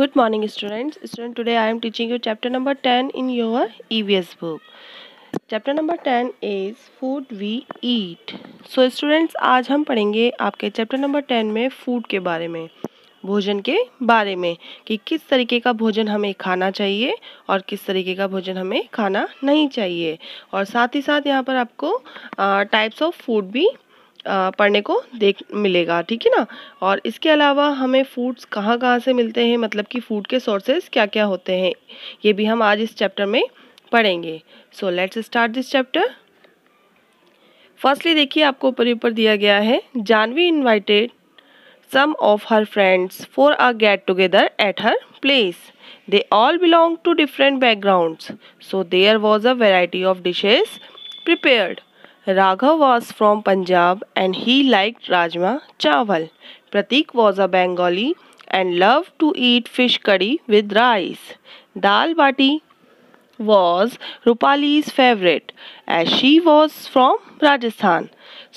Good morning students student today I am teaching you chapter number ten in your EVS book chapter number ten is food we eat so students आज हम पढ़ेंगे आपके chapter number ten में food के बारे में भोजन के बारे में कि किस तरीके का भोजन हमें खाना चाहिए और किस तरीके का भोजन हमें खाना नहीं चाहिए और साथ ही साथ यहाँ पर आपको टाइप्स ऑफ फूड भी पढ़ने को देख मिलेगा ठीक है ना और इसके अलावा हमें फूड्स कहाँ कहाँ से मिलते हैं मतलब कि फूड के सोर्सेज क्या क्या होते हैं ये भी हम आज इस चैप्टर में पढ़ेंगे so let's start this chapter firstly देखिए आपको ऊपर ऊपर दिया गया है Janvi invited some of her friends for a get together at her place they all belong to different backgrounds so there was a variety of dishes prepared Raghav was from Punjab and he like rajma chawal Prateek was a Bengali and love to eat fish curry with rice dal baati was Rupali's favourite and she was from Rajasthan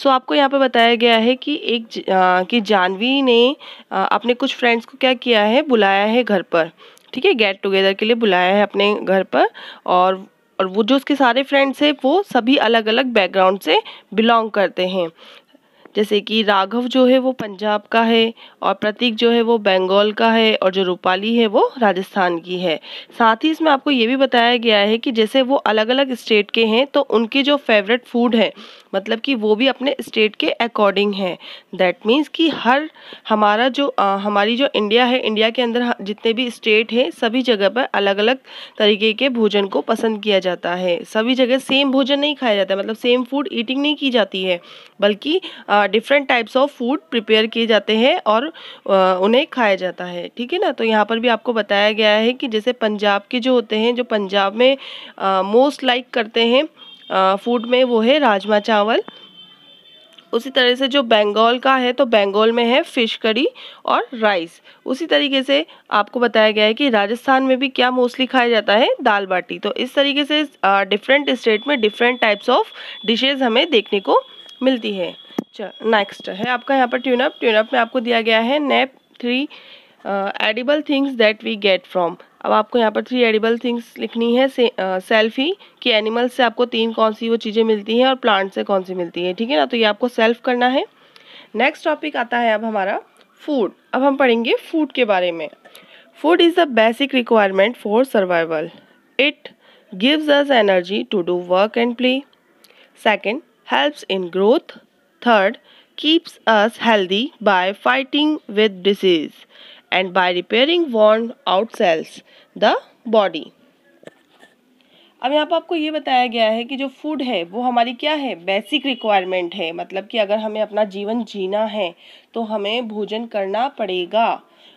so आपको यहाँ पर बताया गया है कि एक कि जाह्नवी ने अपने कुछ फ्रेंड्स को क्या किया है बुलाया है घर पर ठीक है गेट टुगेदर के लिए बुलाया है अपने घर पर और और वो जो उसके सारे फ्रेंड्स हैं वो सभी अलग अलग बैकग्राउंड से बिलोंग करते हैं जैसे कि राघव जो है वो पंजाब का है और प्रतीक जो है वो बंगाल का है और जो रूपाली है वो राजस्थान की है साथ ही इसमें आपको ये भी बताया गया है कि जैसे वो अलग अलग स्टेट के हैं तो उनके जो फेवरेट फूड है मतलब कि वो भी अपने स्टेट के अकॉर्डिंग है दैट मीन्स कि हर हमारा जो आ, हमारी जो इंडिया है इंडिया के अंदर जितने भी स्टेट हैं सभी जगह पर अलग अलग तरीके के भोजन को पसंद किया जाता है सभी जगह सेम भोजन नहीं खाया जाता मतलब सेम फूड ईटिंग नहीं की जाती है बल्कि आ, different types of food prepare किए जाते हैं और उन्हें खाया जाता है ठीक है ना तो यहाँ पर भी आपको बताया गया है कि जैसे पंजाब के जो होते हैं जो पंजाब में मोस्ट लाइक करते हैं फूड में वो है राजमा चावल उसी तरह से जो बंगाल का है तो बंगाल में है फ़िश करी और राइस उसी तरीके से आपको बताया गया है कि राजस्थान में भी क्या मोस्टली खाया जाता है दाल बाटी तो इस तरीके से डिफरेंट स्टेट में डिफरेंट टाइप्स ऑफ डिशेज़ हमें देखने को मिलती है चल नेक्स्ट है आपका यहाँ पर ट्यूनअप ट्यूनअप में आपको दिया गया है name three edible things that we get from अब आपको यहाँ पर थ्री एडिबल थिंग्स लिखनी है सेल्फ ही uh, कि एनिमल से आपको तीन कौन सी वो चीज़ें मिलती हैं और प्लांट से कौन सी मिलती है ठीक है ना तो ये आपको सेल्फ करना है नेक्स्ट टॉपिक आता है अब हमारा फूड अब हम पढ़ेंगे फूड के बारे में food is the basic requirement for survival it gives us energy to do work and play second helps in growth Third, keeps us healthy by fighting with disease and by repairing worn out cells, the body. अब यहाँ पर आपको ये बताया गया है कि जो फूड है वो हमारी क्या है बेसिक रिक्वायरमेंट है मतलब कि अगर हमें अपना जीवन जीना है तो हमें भोजन करना पड़ेगा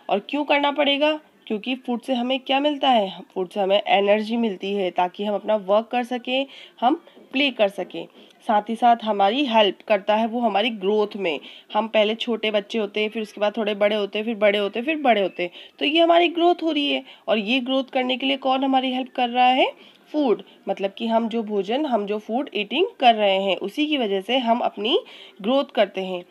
और क्यों करना पड़ेगा क्योंकि फूड से हमें क्या मिलता है फूड से हमें एनर्जी मिलती है ताकि हम अपना वर्क कर सकें हम प्ले कर सकें साथ ही साथ हमारी हेल्प करता है वो हमारी ग्रोथ में हम पहले छोटे बच्चे होते हैं फिर उसके बाद थोड़े बड़े होते हैं फिर बड़े होते हैं फिर बड़े होते हैं तो ये हमारी ग्रोथ हो रही है और ये ग्रोथ करने के लिए कौन हमारी हेल्प कर रहा है फूड मतलब कि हम जो भोजन हम जो फूड ईटिंग कर रहे हैं उसी की वजह से हम अपनी ग्रोथ करते हैं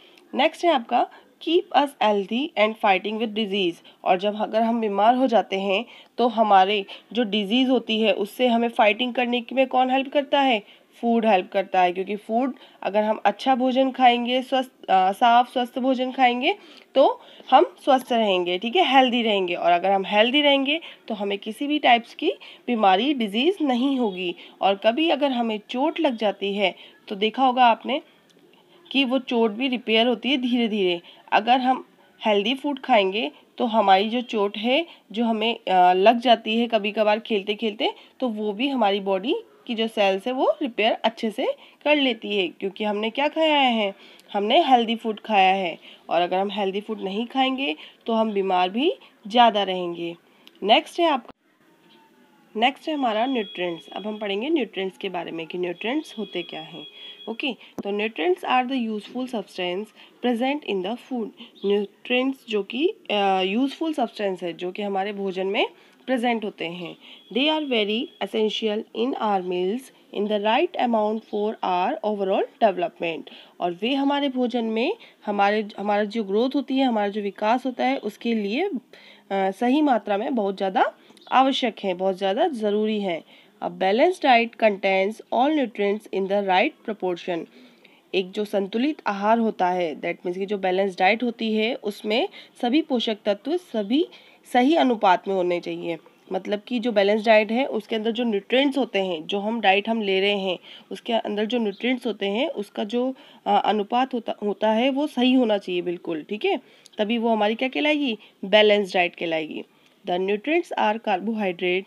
नेक्स्ट है आपका keep us healthy and fighting with disease और जब अगर हम बीमार हो जाते हैं तो हमारे जो डिजीज़ होती है उससे हमें फाइटिंग करने की में कौन हेल्प करता है फूड हेल्प करता है क्योंकि फूड अगर हम अच्छा भोजन खाएंगे स्वस्थ साफ स्वस्थ भोजन खाएंगे तो हम स्वस्थ रहेंगे ठीक है हेल्दी रहेंगे और अगर हम हेल्दी रहेंगे तो हमें किसी भी टाइप्स की बीमारी डिजीज़ नहीं होगी और कभी अगर हमें चोट लग जाती है तो देखा होगा आपने कि वो चोट भी रिपेयर होती है धीरे धीरे अगर हम हेल्दी फूड खाएंगे तो हमारी जो चोट है जो हमें लग जाती है कभी कभार खेलते खेलते तो वो भी हमारी बॉडी की जो सेल्स है वो रिपेयर अच्छे से कर लेती है क्योंकि हमने क्या खाया है हमने हेल्दी फूड खाया है और अगर हम हेल्दी फूड नहीं खाएंगे तो हम बीमार भी ज़्यादा रहेंगे नेक्स्ट है आपका नेक्स्ट है हमारा न्यूट्रिएंट्स अब हम पढ़ेंगे न्यूट्रिएंट्स के बारे में कि न्यूट्रिएंट्स होते क्या हैं ओके okay, तो nutrients are the useful substance present in the food nutrients जो कि यूजफुल सब्सटेंस है जो कि हमारे भोजन में प्रेजेंट होते हैं they are very essential in our meals in the right amount for our overall development और वे हमारे भोजन में हमारे हमारा जो ग्रोथ होती है हमारा जो विकास होता है उसके लिए आ, सही मात्रा में बहुत ज़्यादा आवश्यक है बहुत ज़्यादा ज़रूरी है अब balance diet contains all nutrients in the right proportion एक जो संतुलित आहार होता है दैट मीन्स की जो बैलेंस डाइट होती है उसमें सभी पोषक तत्व सभी सही अनुपात में होने चाहिए मतलब कि जो बैलेंस डाइट है उसके अंदर जो न्यूट्रिएंट्स होते हैं जो हम डाइट हम ले रहे हैं उसके अंदर जो न्यूट्रिएंट्स होते हैं उसका जो अनुपात होता होता है वो सही होना चाहिए बिल्कुल ठीक है तभी वो हमारी क्या कहलाएगी बैलेंस डाइट कहलाएगी the nutrients are carbohydrate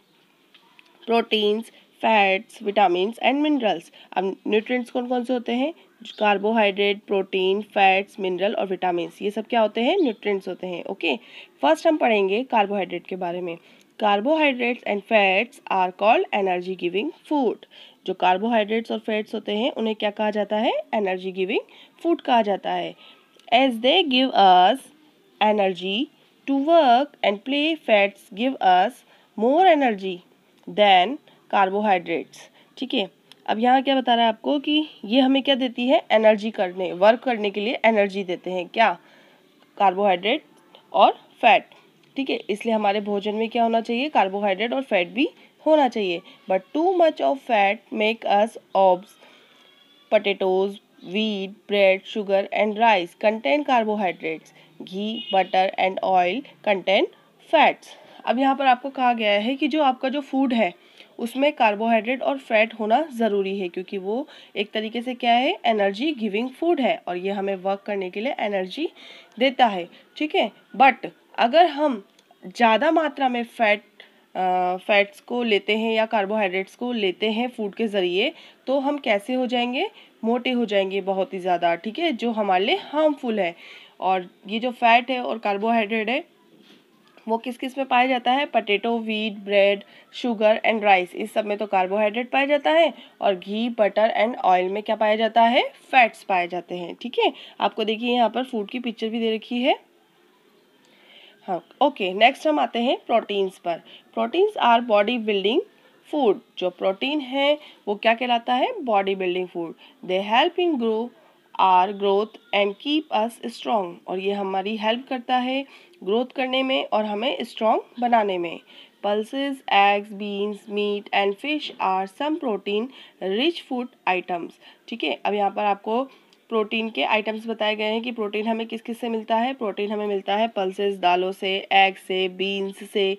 proteins fats vitamin and minerals अब न्यूट्रिएंट्स कौन कौन से होते हैं कार्बोहाइड्रेट प्रोटीन फैट्स मिनरल और विटामिन ये सब क्या होते हैं न्यूट्रिएंट्स होते हैं ओके फर्स्ट हम पढ़ेंगे कार्बोहाइड्रेट के बारे में carbohydrates and fats are called energy giving food जो कार्बोहाइड्रेट्स और फैट्स होते हैं उन्हें क्या कहा जाता है एनर्जी गिविंग फूड कहा जाता है as they give us energy to work and play fats give us more energy than carbohydrates ठीक है अब यहाँ क्या बता रहा है आपको कि ये हमें क्या देती है एनर्जी करने वर्क करने के लिए एनर्जी देते हैं क्या कार्बोहाइड्रेट और फैट ठीक है इसलिए हमारे भोजन में क्या होना चाहिए कार्बोहाइड्रेट और फैट भी होना चाहिए but too much of fat make us obese potatoes wheat bread sugar and rice content carbohydrates ghee butter and oil contain fats अब यहाँ पर आपको कहा गया है कि जो आपका जो फूड है उसमें कार्बोहाइड्रेट और फैट होना ज़रूरी है क्योंकि वो एक तरीके से क्या है एनर्जी गिविंग फूड है और ये हमें वर्क करने के लिए एनर्जी देता है ठीक है बट अगर हम ज़्यादा मात्रा में फैट फैट्स को लेते हैं या कार्बोहाइड्रेट्स को लेते हैं फूड के ज़रिए तो हम कैसे हो जाएंगे मोटे हो जाएंगे बहुत ही ज़्यादा ठीक है जो हमारे लिए हार्मफुल है और ये जो फैट है और कार्बोहाइड्रेट है वो किस किस में पाया जाता है potato wheat bread sugar and rice इस सब में तो कार्बोहाइड्रेट पाया जाता है और घी बटर एंड ऑयल में क्या पाया जाता है फैट्स पाए जाते हैं ठीक है आपको देखिए यहाँ पर फूड की पिक्चर भी दे रखी है हाँ ओके नेक्स्ट हम आते हैं प्रोटीन्स पर proteins are body building food जो प्रोटीन है वो क्या कहलाता है body building food they help in grow our growth and keep us strong और ये हमारी हेल्प करता है ग्रोथ करने में और हमें स्ट्रॉन्ग बनाने में pulses eggs beans meat and fish are some protein rich food items ठीक है अब यहाँ पर आपको प्रोटीन के आइटम्स बताए गए हैं कि प्रोटीन हमें किस किस से मिलता है प्रोटीन हमें मिलता है पल्सेस दालों से एग से बीन्स से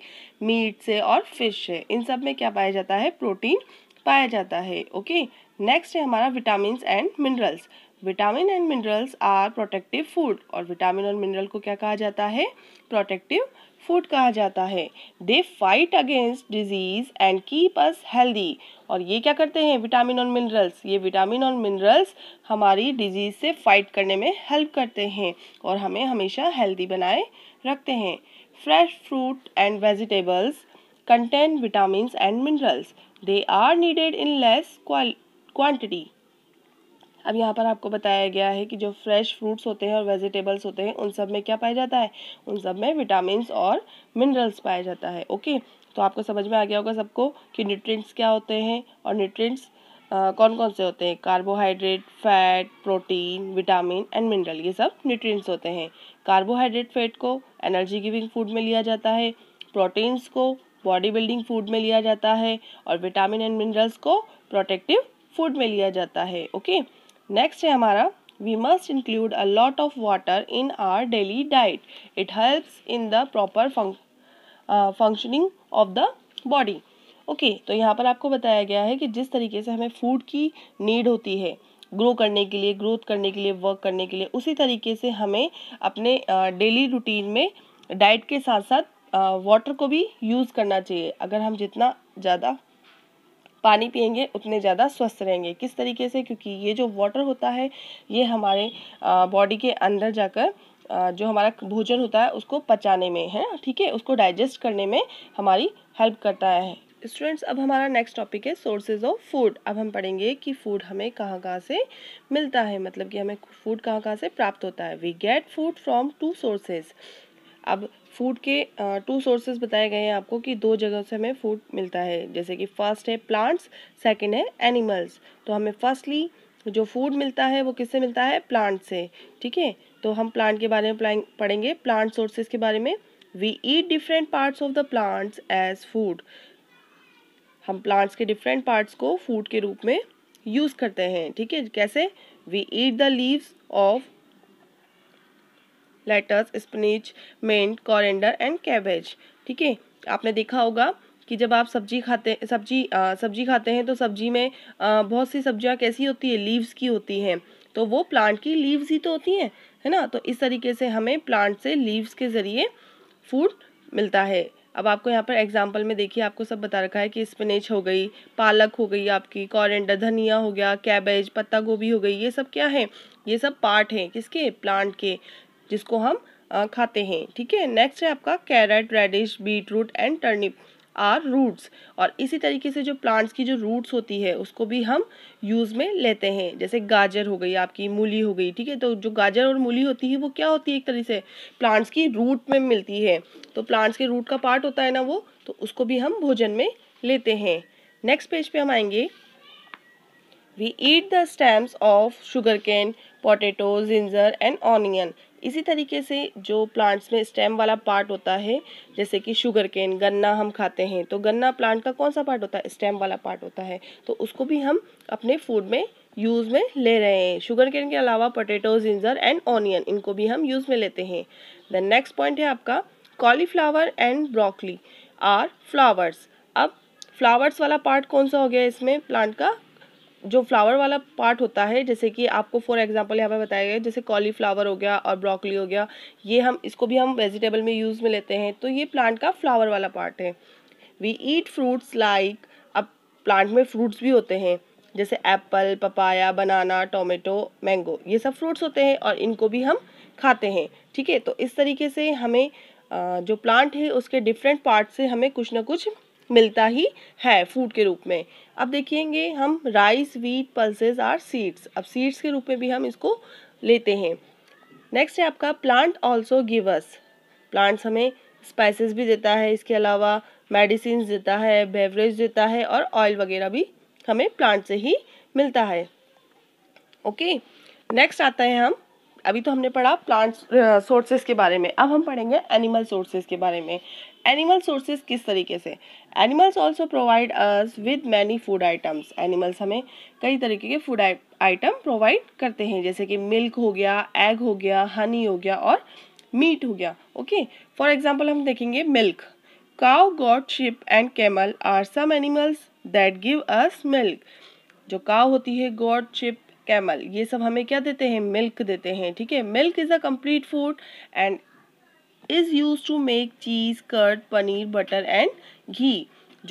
मीट से और फिश से इन सब में क्या पाया जाता है प्रोटीन पाया जाता है ओके नेक्स्ट है हमारा vitamin and minerals vitamin and minerals are protective food और विटामिन और मिनरल को क्या कहा जाता है प्रोटेक्टिव फूड कहा जाता है they fight against disease and keep us healthy और ये क्या करते हैं विटामिन और मिनरल्स ये विटामिन और मिनरल्स हमारी डिजीज से फाइट करने में हेल्प करते हैं और हमें हमेशा हेल्दी बनाए रखते हैं fresh fruit and vegetables vitamin and minerals they are needed in less less quantity अब यहाँ पर आपको बताया गया है कि जो फ्रेश फ्रूट्स होते हैं और वेजिटेबल्स होते हैं उन सब में क्या पाया जाता है उन सब में विटामिन और मिनरल्स पाया जाता है ओके तो आपको समझ में आ गया होगा सबको कि न्यूट्रिएंट्स क्या होते हैं और न्यूट्रिएंट्स कौन कौन से होते हैं carbohydrate fat protein vitamin and mineral ये सब न्यूट्रिएंट्स होते हैं कार्बोहाइड्रेट फैट को एनर्जी गिविंग फूड में लिया जाता है प्रोटीन्स को बॉडी बिल्डिंग फूड में लिया जाता है और विटामिन एंड मिनरल्स को प्रोटेक्टिव फूड में लिया जाता है ओके okay? नेक्स्ट है हमारा we must include a lot of water in our daily diet it helps in the proper functioning of the body okay तो यहाँ पर आपको बताया गया है कि जिस तरीके से हमें फूड की नीड होती है ग्रो करने के लिए ग्रोथ करने के लिए वर्क करने के लिए उसी तरीके से हमें अपने डेली uh, रूटीन में डाइट के साथ साथ वाटर uh, को भी यूज़ करना चाहिए अगर हम जितना ज़्यादा पानी पियेंगे उतने ज़्यादा स्वस्थ रहेंगे किस तरीके से क्योंकि ये जो वाटर होता है ये हमारे बॉडी के अंदर जाकर जो हमारा भोजन होता है उसको पचाने में है ठीक है उसको डाइजेस्ट करने में हमारी हेल्प करता है स्टूडेंट्स अब हमारा नेक्स्ट टॉपिक है सोर्सेज ऑफ फूड अब हम पढ़ेंगे कि फूड हमें कहाँ कहाँ से मिलता है मतलब कि हमें फूड कहाँ कहाँ से प्राप्त होता है we get food from two sources अब फूड के टू सोर्सेज बताए गए हैं आपको कि दो जगह से हमें फूड मिलता है जैसे कि फर्स्ट है प्लांट्स सेकंड है एनिमल्स तो हमें फर्स्टली जो फूड मिलता है वो किससे मिलता है प्लांट से ठीक है तो हम प्लांट के बारे में पढ़ेंगे प्लांट सोर्सेज के बारे में we eat different parts of the plants as food हम प्लांट्स के डिफरेंट पार्ट्स को फूड के रूप में यूज़ करते हैं ठीक है कैसे we eat the leaves of lettuce spinach mint coriander and cabbage ठीक है आपने देखा होगा कि जब आप सब्जी खाते सब्जी सब्जी खाते हैं तो सब्जी में आ, बहुत सी सब्जियां कैसी होती है लीव्स की होती हैं तो वो प्लांट की लीव्स ही तो होती हैं है ना तो इस तरीके से हमें प्लांट से लीव्स के ज़रिए फूड मिलता है अब आपको यहाँ पर एग्जांपल में देखिए आपको सब बता रखा है कि स्पिनेच हो गई पालक हो गई आपकी कॉरेंडर धनिया हो गया कैबेज पत्ता गोभी हो गई ये सब क्या है ये सब पार्ट हैं किसके प्लांट के जिसको हम खाते हैं ठीक है नेक्स्ट है आपका carrot radish beetroot and turnip are roots और इसी तरीके से जो प्लांट्स की जो रूट्स होती है उसको भी हम यूज़ में लेते हैं जैसे गाजर हो गई आपकी मूली हो गई ठीक है तो जो गाजर और मूली होती है वो क्या होती है एक तरीके से प्लांट्स की रूट में मिलती है तो प्लांट्स के रूट का पार्ट होता है ना वो तो उसको भी हम भोजन में लेते हैं नेक्स्ट पेज पे हम आएंगे we eat the stem of sugarcane potato ginger and onion इसी तरीके से जो प्लांट्स में स्टेम वाला पार्ट होता है जैसे कि शुगर केन गन्ना हम खाते हैं तो गन्ना प्लांट का कौन सा पार्ट होता है स्टेम वाला पार्ट होता है तो उसको भी हम अपने फूड में यूज़ में ले रहे हैं शुगर केन के अलावा पोटेटो जिंजर एंड ऑनियन इनको भी हम यूज़ में लेते हैं द नेक्स्ट पॉइंट है आपका cauliflower and broccoli are flowers अब फ्लावर्स वाला पार्ट कौन सा हो गया इसमें प्लांट का जो फ्लावर वाला पार्ट होता है जैसे कि आपको फॉर एग्जांपल यहाँ पे बताया गया जैसे कॉलीफ्लावर हो गया और ब्रोकली हो गया ये हम इसको भी हम वेजिटेबल में यूज़ में लेते हैं तो ये प्लांट का फ्लावर वाला पार्ट है वी ईट फ्रूट्स लाइक अब प्लांट में फ्रूट्स भी होते हैं जैसे apple papaya banana tomato mango ये सब फ्रूट्स होते हैं और इनको भी हम खाते हैं ठीक है तो इस तरीके से हमें जो प्लांट है उसके डिफरेंट पार्ट से हमें कुछ ना कुछ मिलता ही है फूड के रूप में अब देखेंगे हम rice wheat pulses are seeds अब सीड्स के रूप में भी हम इसको लेते हैं नेक्स्ट है आपका प्लांट ऑल्सो गिवस प्लांट्स हमें स्पाइसेस भी देता है इसके अलावा मेडिसिन देता है बेवरेज देता है और ऑयल वगैरह भी हमें प्लांट से ही मिलता है ओके नेक्स्ट आता है हम अभी तो हमने पढ़ा प्लांट सोर्सेज के बारे में अब हम पढ़ेंगे एनिमल सोर्सेज के बारे में एनिमल सोर्सेज किस तरीके से animals also provide us with many food items animals हमें कई तरीके के फूड आइटम प्रोवाइड करते हैं जैसे कि मिल्क हो गया एग हो गया हनी हो गया और मीट हो गया ओके फॉर एग्जाम्पल हम देखेंगे milk cow goat sheep and camel are some animals that give us milk जो काव होती है गॉड शिप कैमल ये सब हमें क्या देते हैं मिल्क देते हैं ठीक है milk is a complete food and is used to make cheese curd paneer butter and ghee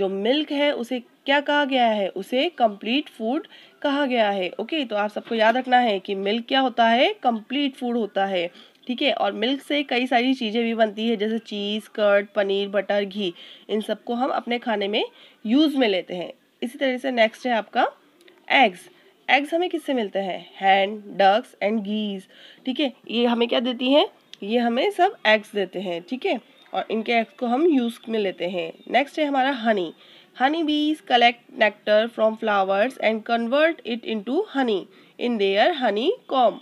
जो मिल्क है उसे क्या कहा गया है उसे कंप्लीट फूड कहा गया है ओके okay, तो आप सबको याद रखना है कि मिल्क क्या होता है कंप्लीट फूड होता है ठीक है और मिल्क से कई सारी चीज़ें भी बनती है जैसे cheese curd paneer butter ghee इन सबको हम अपने खाने में यूज़ में लेते हैं इसी तरह से नेक्स्ट है आपका एग्स एग्स हमें किससे मिलते हैं हैंड डक्स एंड गीज ठीक है ये हमें क्या देती हैं ये हमें सब एग्स देते हैं ठीक है और इनके एग्स को हम यूज़ में लेते हैं नेक्स्ट है हमारा honey honey bees collect nectar from flowers and convert it into honey in their honeycomb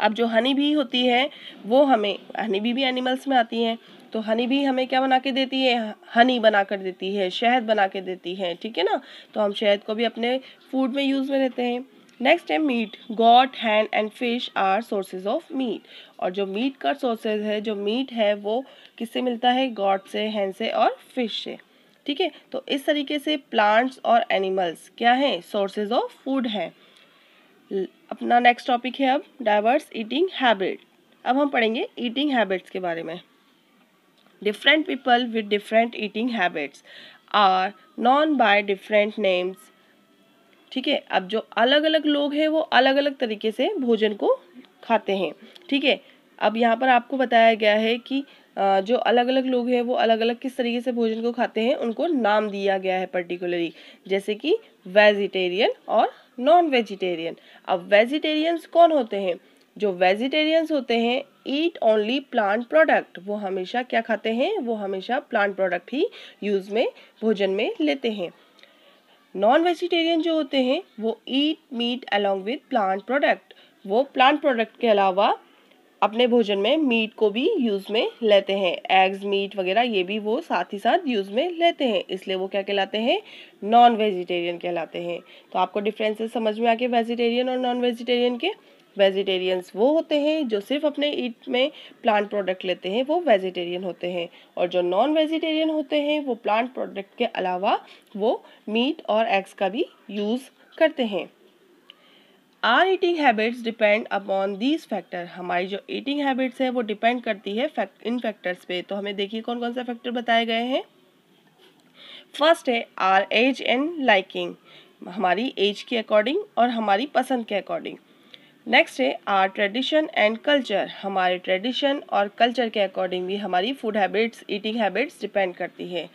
अब जो हनी भी होती है वो हमें हनी भी भी एनिमल्स में आती हैं तो हनी भी हमें क्या बना के देती है हनी बना कर देती है शहद बना के देती है ठीक है ना तो हम शहद को भी अपने फूड में यूज़ में लेते हैं नेक्स्ट है meat goat hen and fish are sources of meat और जो मीट का सोर्सेज है जो मीट है वो किससे मिलता है गॉट से हैंड से और फिश से ठीक है तो इस तरीके से प्लांट्स और एनिमल्स क्या हैं सोर्सेज ऑफ फूड हैं अपना नेक्स्ट टॉपिक है अब डाइवर्स ईटिंग हैबिट अब हम पढ़ेंगे ईटिंग हैबिट्स के बारे में different people with different eating habits are known by different names ठीक है अब जो अलग अलग लोग हैं वो अलग अलग तरीके से भोजन को खाते हैं ठीक है अब यहाँ पर आपको बताया गया है कि जो अलग अलग लोग हैं वो अलग अलग किस तरीके से भोजन को खाते हैं उनको नाम दिया गया है पर्टिकुलरली जैसे कि वेजिटेरियन और नॉन वेजिटेरियन अब वेजिटेरियंस कौन होते हैं जो वेजिटेरियंस होते हैं ईट ओनली प्लांट प्रोडक्ट वो हमेशा क्या खाते हैं वो हमेशा प्लांट प्रोडक्ट ही यूज़ में भोजन में लेते हैं नॉन वेजिटेरियन जो होते हैं वो eat meat along with plant product वो प्लांट प्रोडक्ट के अलावा अपने भोजन में मीट को भी यूज़ में लेते हैं एग्स मीट वगैरह ये भी वो साथ ही साथ यूज़ में लेते हैं इसलिए वो क्या कहलाते हैं नॉन वेजिटेरियन कहलाते हैं तो आपको डिफ्रेंसेस समझ में आके वेजिटेरियन और नॉन वेजिटेरियन के वेजिटेरियंस वो होते हैं जो सिर्फ अपने ईट में प्लांट प्रोडक्ट लेते हैं वो वेजिटेरियन होते हैं और जो नॉन वेजिटेरियन होते हैं वो प्लांट प्रोडक्ट के अलावा वो मीट और एग्स का भी यूज़ करते हैं our eating habits depend upon these factor हमारी जो ईटिंग हैबिट्स है वो डिपेंड करती है इन फैक्टर्स पे तो हमें देखिए कौन कौन से फैक्टर बताए गए हैं फर्स्ट है आर एज एंड लाइकिंग हमारी एज के अकॉर्डिंग और हमारी पसंद के अकॉर्डिंग नेक्स्ट है आर ट्रेडिशन एंड कल्चर हमारे ट्रेडिशन और कल्चर के अकॉर्डिंग भी हमारी food habits eating habits depend करती है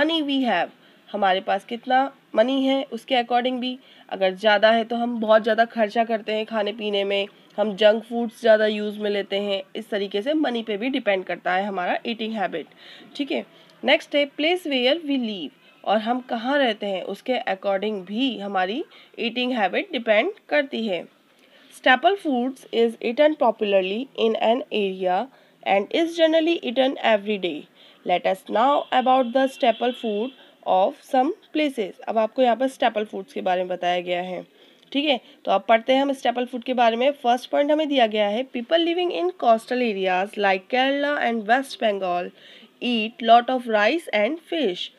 मनी वी हैव हमारे पास कितना मनी है उसके अकॉर्डिंग भी अगर ज़्यादा है तो हम बहुत ज़्यादा खर्चा करते हैं खाने पीने में हम जंक फूड्स ज़्यादा यूज़ में लेते हैं इस तरीके से मनी पे भी डिपेंड करता है हमारा ईटिंग हैबिट ठीक है नेक्स्ट है प्लेस वेयर वी लीव और हम कहाँ रहते हैं उसके अकॉर्डिंग भी हमारी ईटिंग हैबिट डिपेंड करती है staple foods is eaten popularly in an area and is generally eaten every day Let us now about the staple of some places अब आपको यहाँ पर स्टेपल फूड्स के बारे में बताया गया है ठीक है तो आप पढ़ते हैं हम स्टेपल फूड के बारे में फर्स्ट पॉइंट हमें दिया गया है people living in coastal areas like Kerala and West Bengal eat lot of rice and fish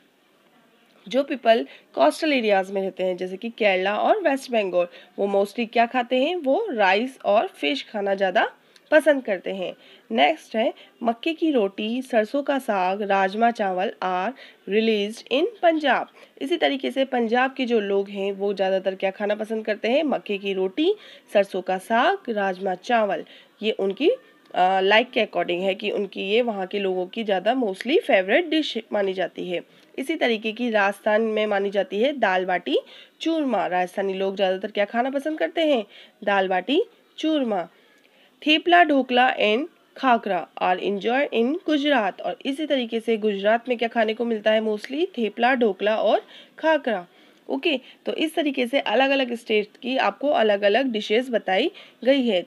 जो पीपल कोस्टल एरियाज़ में रहते हैं जैसे कि केरला और वेस्ट बंगाल वो मोस्टली क्या खाते हैं वो राइस और फिश खाना ज़्यादा पसंद करते हैं नेक्स्ट है मक्के की रोटी सरसों का साग राजमा चावल आर रिलीज इन पंजाब इसी तरीके से पंजाब के जो लोग हैं वो ज़्यादातर क्या खाना पसंद करते हैं मक्के की रोटी सरसों का साग राजमा चावल ये उनकी लाइक के अकॉर्डिंग है कि उनकी ये वहाँ के लोगों की ज़्यादा मोस्टली फेवरेट डिश मानी जाती है इसी तरीके की राजस्थान में मानी जाती है दाल बाटी चूरमा राजस्थानी लोग ज़्यादातर क्या खाना पसंद करते हैं dal baati churma thepla dhokla and khakra are enjoy in Gujarat और इसी तरीके से गुजरात में क्या खाने को मिलता है मोस्टली थेपला ढोकला और खाकरा ओके okay, तो इस तरीके से अलग अलग स्टेट की आपको अलग अलग डिशेस बताई गई है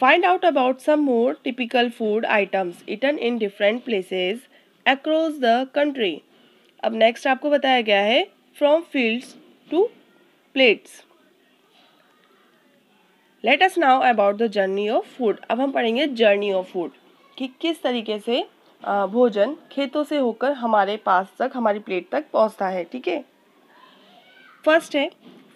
find out about some more typical food items eaten in different places across the country अब नेक्स्ट आपको बताया गया है from fields to plates let us now about the journey of food अब हम पढ़ेंगे जर्नी ऑफ फूड कि किस तरीके से भोजन खेतों से होकर हमारे पास तक हमारी प्लेट तक पहुंचता है ठीक है फर्स्ट है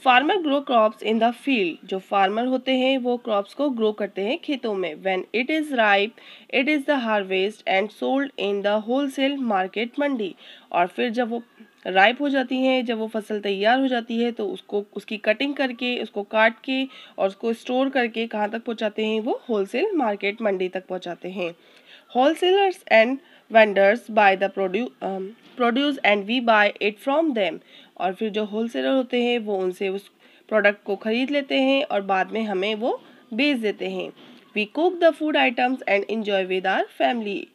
farmer grow crops in the field जो फार्मर होते हैं वो क्रॉप्स को ग्रो करते हैं खेतों में when it is ripe it is the harvest and sold in the wholesale market mandi और फिर जब वो राइप हो जाती हैं जब वो फसल तैयार हो जाती है तो उसको उसकी कटिंग करके उसको काट के और उसको स्टोर करके कहाँ तक पहुँचाते हैं वो होलसेल मार्केट मंडी तक पहुँचाते हैं wholesalers and vendors buy the produce produce and we buy it from them और फिर जो होल सेलर होते हैं वो उनसे उस प्रोडक्ट को ख़रीद लेते हैं और बाद में हमें वो बेच देते हैं we cook the food items and enjoy with our family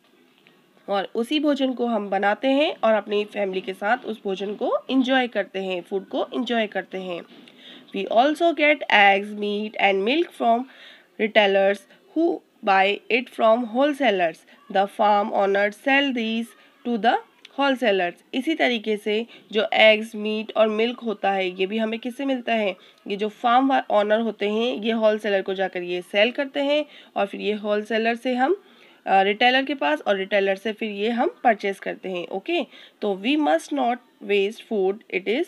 और उसी भोजन को हम बनाते हैं और अपनी फैमिली के साथ उस भोजन को इंजॉय करते हैं फूड को इंजॉय करते हैं we also get eggs meat and milk from retailers who from wholesalers the farm owner sell these to the wholesalers इसी तरीके से जो एग्स मीट और मिल्क होता है ये भी हमें किससे मिलता है ये जो फार्म ऑनर होते हैं ये होल सेलर को जाकर ये सेल करते हैं और फिर ये होल सेलर से हम रिटेलर के पास और रिटेलर से फिर ये हम परचेज करते हैं ओके तो we must not waste food it is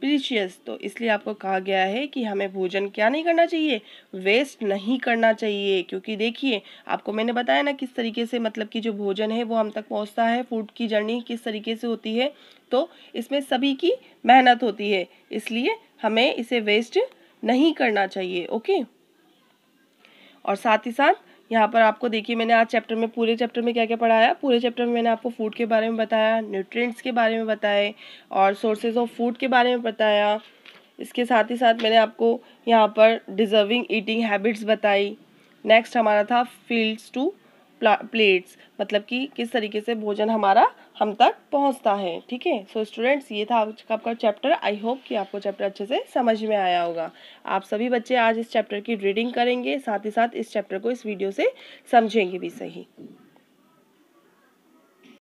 precious तो इसलिए आपको कहा गया है कि हमें भोजन क्या नहीं करना चाहिए वेस्ट नहीं करना चाहिए क्योंकि देखिए आपको मैंने बताया ना किस तरीके से मतलब कि जो भोजन है वो हम तक पहुंचता है फूड की जर्नी किस तरीके से होती है तो इसमें सभी की मेहनत होती है इसलिए हमें इसे वेस्ट नहीं करना चाहिए ओके और साथ ही साथ यहाँ पर आपको देखिए मैंने आज चैप्टर में पूरे चैप्टर में क्या क्या पढ़ाया पूरे चैप्टर में मैंने आपको फूड के बारे में बताया न्यूट्रिएंट्स के बारे में बताए और सोर्सेज ऑफ फूड के बारे में बताया इसके साथ ही साथ मैंने आपको यहाँ पर डिजर्विंग ईटिंग हैबिट्स बताई नेक्स्ट हमारा था फील्ड्स टू प्लेट्स मतलब कि किस तरीके से भोजन हमारा हम तक पहुंचता है ठीक है सो स्टूडेंट्स ये था का आपका चैप्टर आई होप कि आपको चैप्टर अच्छे से समझ में आया होगा आप सभी बच्चे आज इस चैप्टर की रीडिंग करेंगे साथ ही साथ इस चैप्टर को इस वीडियो से समझेंगे भी सही